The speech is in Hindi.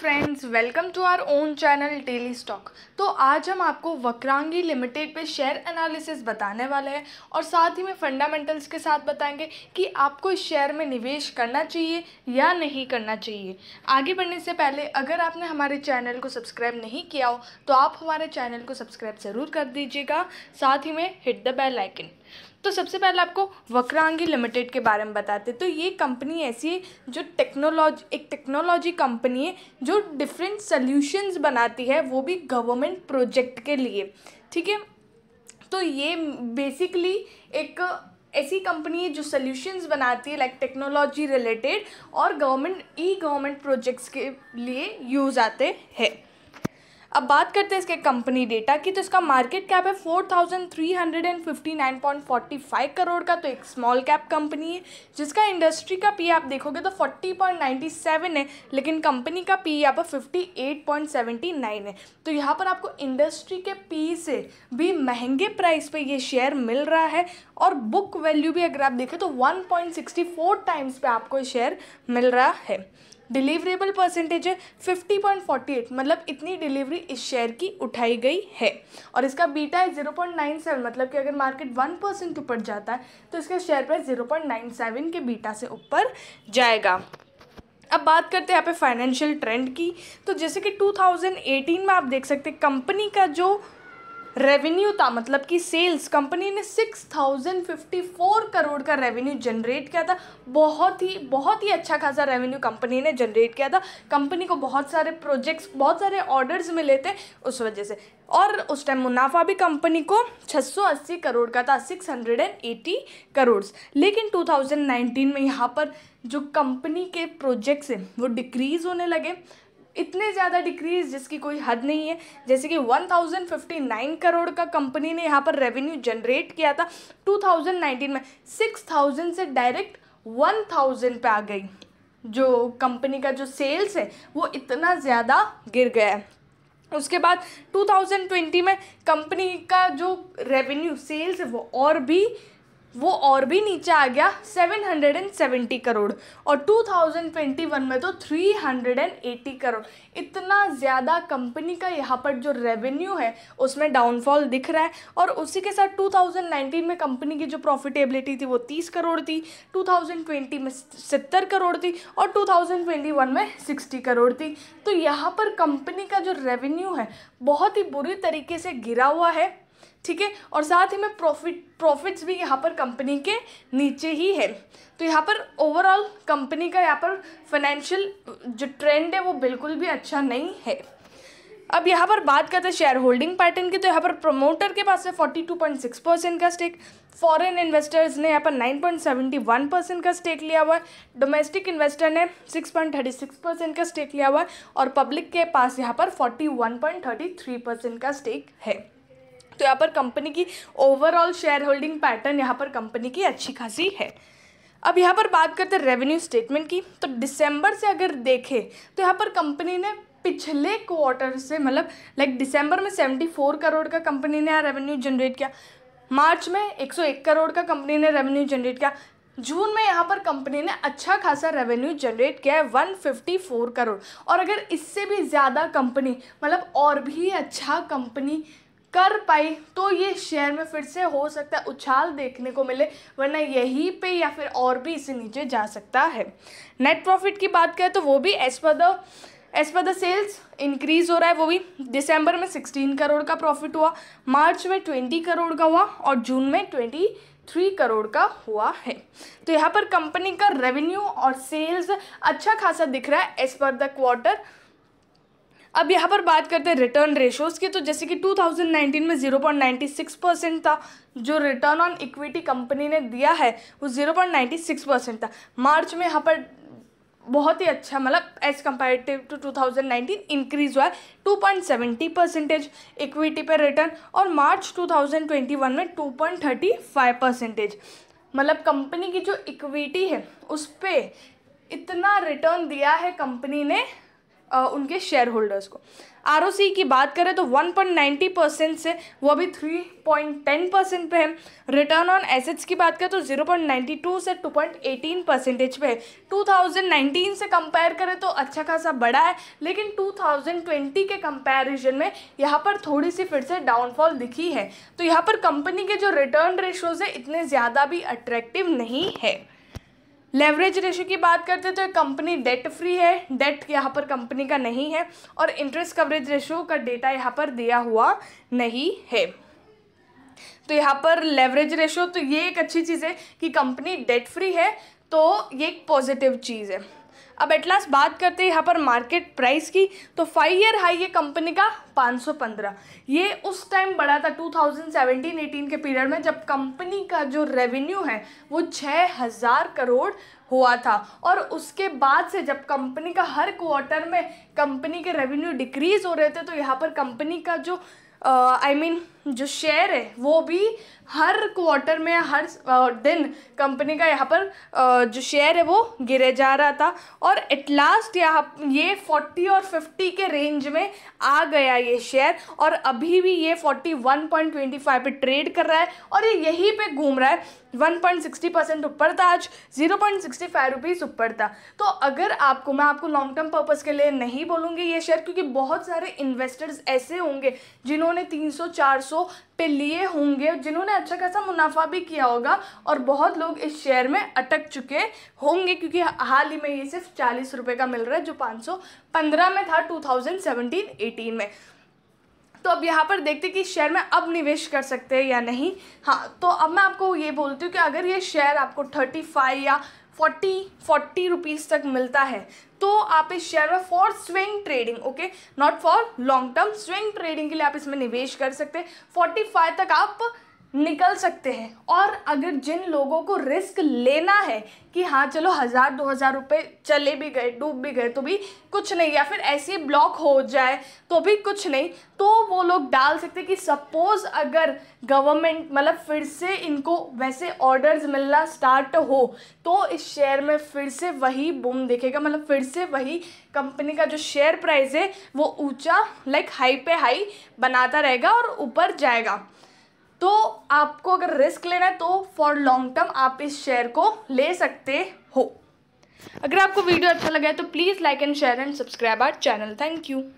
friends welcome to our own channel daily stock तो आज हम आपको वक्रांगी लिमिटेड पे शेयर एनालिसिस बताने वाले हैं और साथ ही में फंडामेंटल्स के साथ बताएंगे कि आपको इस शेयर में निवेश करना चाहिए या नहीं करना चाहिए आगे बढ़ने से पहले अगर आपने हमारे चैनल को सब्सक्राइब नहीं किया हो तो आप हमारे चैनल को सब्सक्राइब ज़रूर कर दीजिएगा साथ ही में हिट द बेल आइकन तो सबसे पहले आपको वक्रांगी लिमिटेड के बारे में बताते तो ये कंपनी ऐसी है जो टेक्नोलॉजी एक टेक्नोलॉजी कंपनी है जो डिफरेंट सल्यूशंस बनाती है वो भी गवर्नमेंट प्रोजेक्ट के लिए ठीक है तो ये बेसिकली एक ऐसी कंपनी है जो सॉल्यूशंस बनाती है लाइक टेक्नोलॉजी रिलेटेड और गवर्नमेंट ई गवर्नमेंट प्रोजेक्ट्स के लिए यूज़ आते हैं अब बात करते हैं इसके कंपनी डेटा की तो इसका मार्केट कैप है 4,359.45 करोड़ का तो एक स्मॉल कैप कंपनी है जिसका इंडस्ट्री का पी आप देखोगे तो 40.97 है लेकिन कंपनी का पी यहाँ पर 58.79 है तो यहाँ पर आपको इंडस्ट्री के पी से भी महंगे प्राइस पे ये शेयर मिल रहा है और बुक वैल्यू भी अगर आप देखें तो फोर टाइम्स पर आपको शेयर मिल रहा है डिलीवरेबल परसेंटेज है फिफ्टी पॉइंट फोर्टी एट मतलब इतनी डिलीवरी इस शेयर की उठाई गई है और इसका बीटा है सेवन मतलब कि अगर मार्केट वन परसेंट ऊपर जाता है तो इसका शेयर प्राइस सेवन के बीटा से ऊपर जाएगा अब बात करते हैं यहाँ पे फाइनेंशियल ट्रेंड की तो जैसे कि 2018 में आप देख सकते हैं कंपनी का जो रेवेन्यू था मतलब कि सेल्स कंपनी ने 6054 करोड़ का रेवेन्यू जनरेट किया था बहुत ही बहुत ही अच्छा खासा रेवेन्यू कंपनी ने जनरेट किया था कंपनी को बहुत सारे प्रोजेक्ट्स बहुत सारे ऑर्डर्स मिले थे उस वजह से और उस टाइम मुनाफा भी कंपनी को 680 करोड़ का था 680 करोड़ लेकिन 2019 में यहाँ पर जो कंपनी के प्रोजेक्ट्स हैं वो डिक्रीज़ होने लगे इतने ज़्यादा डिक्रीज जिसकी कोई हद नहीं है जैसे कि 1059 करोड़ का कंपनी ने यहाँ पर रेवेन्यू जनरेट किया था 2019 में 6000 से डायरेक्ट 1000 पे आ गई जो कंपनी का जो सेल्स है वो इतना ज़्यादा गिर गया है उसके बाद 2020 में कंपनी का जो रेवेन्यू सेल्स है वो और भी वो और भी नीचे आ गया 770 करोड़ और 2021 में तो 380 करोड़ इतना ज़्यादा कंपनी का यहाँ पर जो रेवेन्यू है उसमें डाउनफॉल दिख रहा है और उसी के साथ 2019 में कंपनी की जो प्रॉफिटेबिलिटी थी वो 30 करोड़ थी 2020 में 70 करोड़ थी और 2021 में 60 करोड़ थी तो यहाँ पर कंपनी का जो रेवेन्यू है बहुत ही बुरी तरीके से गिरा हुआ है ठीक है और साथ ही में प्रॉफिट प्रॉफिट्स भी यहाँ पर कंपनी के नीचे ही है तो यहाँ पर ओवरऑल कंपनी का यहाँ पर फाइनेंशियल जो ट्रेंड है वो बिल्कुल भी अच्छा नहीं है अब यहाँ पर बात करते हैं शेयर होल्डिंग पैटर्न की तो यहाँ पर प्रोमोटर के पास है forty two point six percent का स्टेक फॉरेन इन्वेस्टर्स ने यहाँ पर nine point seventy one percent का स्टेक लिया हुआ है डोमेस्टिक इन्वेस्टर ने six point thirty six percent का स्टेक लिया हुआ है और पब्लिक के पास यहाँ पर forty one point thirty three percent का स्टेक है तो यहाँ पर कंपनी की ओवरऑल शेयर होल्डिंग पैटर्न यहाँ पर कंपनी की अच्छी खासी है अब यहाँ पर बात करते हैं रेवेन्यू स्टेटमेंट की तो दिसंबर से अगर देखें तो यहाँ पर कंपनी ने पिछले क्वार्टर से मतलब लाइक दिसंबर में सेवेंटी फोर करोड़ का कंपनी ने रेवेन्यू जनरेट किया मार्च में एक सौ एक करोड़ का कंपनी ने रेवेन्यू जनरेट किया जून में यहाँ पर कंपनी ने अच्छा खासा रेवेन्यू जनरेट किया है वन फिफ्टी फोर करोड़ और अगर इससे भी ज़्यादा कंपनी मतलब और भी अच्छा कंपनी कर पाई तो ये शेयर में फिर से हो सकता है उछाल देखने को मिले वरना यहीं पे या फिर और भी इसे नीचे जा सकता है नेट प्रॉफिट की बात करें तो वो भी as per the as per the sales increase हो रहा है वो भी दिसंबर में सिक्सटीन करोड़ का प्रॉफिट हुआ मार्च में ट्वेंटी करोड़ का हुआ और जून में ट्वेंटी थ्री करोड़ का हुआ है तो यहाँ पर कंपनी का रेवेन्यू और सेल्स अच्छा खासा दिख रहा है एज पर द क्वार्टर अब यहाँ पर बात करते हैं रिटर्न रेशोज़ की तो जैसे कि 2019 में 0.96 परसेंट था जो रिटर्न ऑन इक्विटी कंपनी ने दिया है वो 0.96 परसेंट था मार्च में यहाँ पर बहुत ही अच्छा मतलब एज़ कम्पेरेटिव टू 2019 इंक्रीज हुआ है 2.70 परसेंटेज इक्विटी पर रिटर्न और मार्च 2021 में 2.35 परसेंटेज मतलब कंपनी की जो इक्विटी है उस पर इतना रिटर्न दिया है कंपनी ने उनके शेयर होल्डर्स को आर की बात करें तो 1.90 परसेंट से वो अभी 3.10 परसेंट पे है रिटर्न ऑन एसेट्स की बात करें तो 0.92 से 2.18 परसेंटेज पे है 2019 से कंपेयर करें तो अच्छा खासा बड़ा है लेकिन 2020 के कंपैरिजन में यहाँ पर थोड़ी सी फिर से डाउनफॉल दिखी है तो यहाँ पर कंपनी के जो रिटर्न रेशोज़ है इतने ज़्यादा भी अट्रैक्टिव नहीं है लेवरेज रेशो की बात करते हैं तो कंपनी डेट फ्री है डेट यहाँ पर कंपनी का नहीं है और इंटरेस्ट कवरेज रेशो का डेटा यहाँ पर दिया हुआ नहीं है तो यहाँ पर लेवरेज रेशो तो ये एक अच्छी चीज़ है कि कंपनी डेट फ्री है तो ये एक पॉजिटिव चीज़ है अब एटलास्ट बात करते हैं यहाँ पर मार्केट प्राइस की तो फाइव ईयर हाई है कंपनी का 515 ये उस टाइम बढ़ा था 2017-18 के पीरियड में जब कंपनी का जो रेवेन्यू है वो 6000 करोड़ हुआ था और उसके बाद से जब कंपनी का हर क्वार्टर में कंपनी के रेवेन्यू डिक्रीज़ हो रहे थे तो यहाँ पर कंपनी का जो I uh, mean I mean, जो शेयर है वो भी हर क्वार्टर में हर दिन कंपनी का यहाँ पर जो शेयर है वो गिरे जा रहा था और एट लास्ट यहाँ ये फोर्टी और फिफ्टी के रेंज में आ गया ये शेयर और अभी भी ये forty one point twenty five पर ट्रेड कर रहा है और ये यहीं पे घूम रहा है वन पॉइंट सिक्सटी परसेंट ऊपर था आज zero point sixty five rupees ऊपर था तो अगर आपको मैं आपको लॉन्ग टर्म पर्पज़ के लिए नहीं बोलूँगी ये शेयर क्योंकि बहुत सारे इन्वेस्टर्स ऐसे होंगे जिन्होंने तीन सौ चार सौ दोस्तों पे लिए होंगे जिन्होंने अच्छा खासा मुनाफा भी किया होगा और बहुत लोग इस शेयर में अटक चुके होंगे क्योंकि हाल ही में ये सिर्फ चालीस रुपये का मिल रहा है जो पाँच सौ पंद्रह में था टू थाउजेंड में तो अब यहाँ पर देखते कि शेयर में अब निवेश कर सकते हैं या नहीं हाँ तो अब मैं आपको ये बोलती हूँ कि अगर ये शेयर आपको थर्टी फाइव या फोर्टी फोर्टी रुपीज़ तक मिलता है तो आप इस शेयर में for swing trading okay not for long term swing trading के लिए आप इसमें निवेश कर सकते हैं फोर्टी फाइव तक आप निकल सकते हैं और अगर जिन लोगों को रिस्क लेना है कि हाँ चलो हज़ार दो हज़ार रुपये चले भी गए डूब भी गए तो भी कुछ नहीं या फिर ऐसे ब्लॉक हो जाए तो भी कुछ नहीं तो वो लोग डाल सकते कि सपोज़ अगर गवर्नमेंट मतलब फिर से इनको वैसे ऑर्डर्स मिलना स्टार्ट हो तो इस शेयर में फिर से वही बुम दिखेगा मतलब फिर से वही कंपनी का जो शेयर प्राइस है वो ऊंचा लाइक हाई पे हाई बनाता रहेगा और ऊपर जाएगा तो आपको अगर रिस्क लेना है तो फॉर लॉन्ग टर्म आप इस शेयर को ले सकते हो अगर आपको वीडियो अच्छा लगा है तो please like and share and subscribe our channel thank you